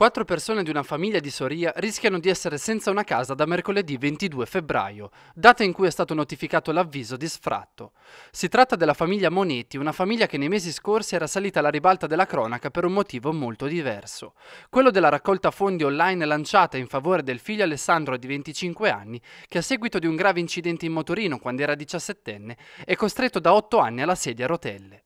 Quattro persone di una famiglia di Soria rischiano di essere senza una casa da mercoledì 22 febbraio, data in cui è stato notificato l'avviso di sfratto. Si tratta della famiglia Moneti, una famiglia che nei mesi scorsi era salita alla ribalta della cronaca per un motivo molto diverso, quello della raccolta fondi online lanciata in favore del figlio Alessandro di 25 anni, che a seguito di un grave incidente in motorino quando era 17enne è costretto da 8 anni alla sedia a rotelle.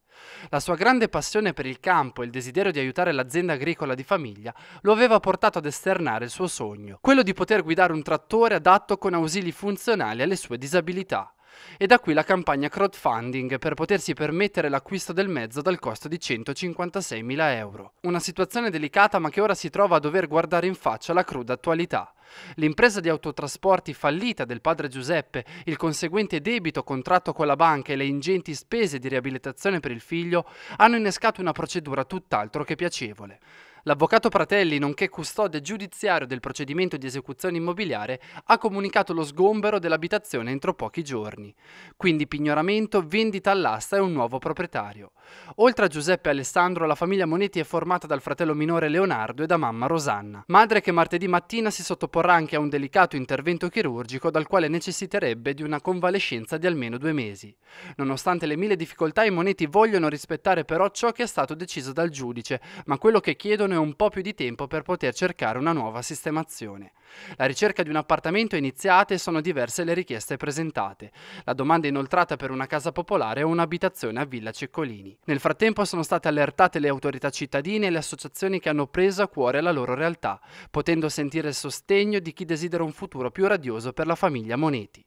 La sua grande passione per il campo e il desiderio di aiutare l'azienda agricola di famiglia lo aveva portato ad esternare il suo sogno, quello di poter guidare un trattore adatto con ausili funzionali alle sue disabilità e da qui la campagna crowdfunding per potersi permettere l'acquisto del mezzo dal costo di 156.000 euro. Una situazione delicata ma che ora si trova a dover guardare in faccia la cruda attualità. L'impresa di autotrasporti fallita del padre Giuseppe, il conseguente debito contratto con la banca e le ingenti spese di riabilitazione per il figlio hanno innescato una procedura tutt'altro che piacevole. L'avvocato Pratelli, nonché custode giudiziario del procedimento di esecuzione immobiliare, ha comunicato lo sgombero dell'abitazione entro pochi giorni. Quindi pignoramento, vendita all'asta e un nuovo proprietario. Oltre a Giuseppe e Alessandro, la famiglia Moneti è formata dal fratello minore Leonardo e da mamma Rosanna, madre che martedì mattina si sottoporrà anche a un delicato intervento chirurgico dal quale necessiterebbe di una convalescenza di almeno due mesi. Nonostante le mille difficoltà, i Moneti vogliono rispettare però ciò che è stato deciso dal giudice, ma quello che chiedono e un po' più di tempo per poter cercare una nuova sistemazione. La ricerca di un appartamento è iniziata e sono diverse le richieste presentate. La domanda è inoltrata per una casa popolare o un'abitazione a Villa Ceccolini. Nel frattempo sono state allertate le autorità cittadine e le associazioni che hanno preso a cuore la loro realtà, potendo sentire il sostegno di chi desidera un futuro più radioso per la famiglia Moneti.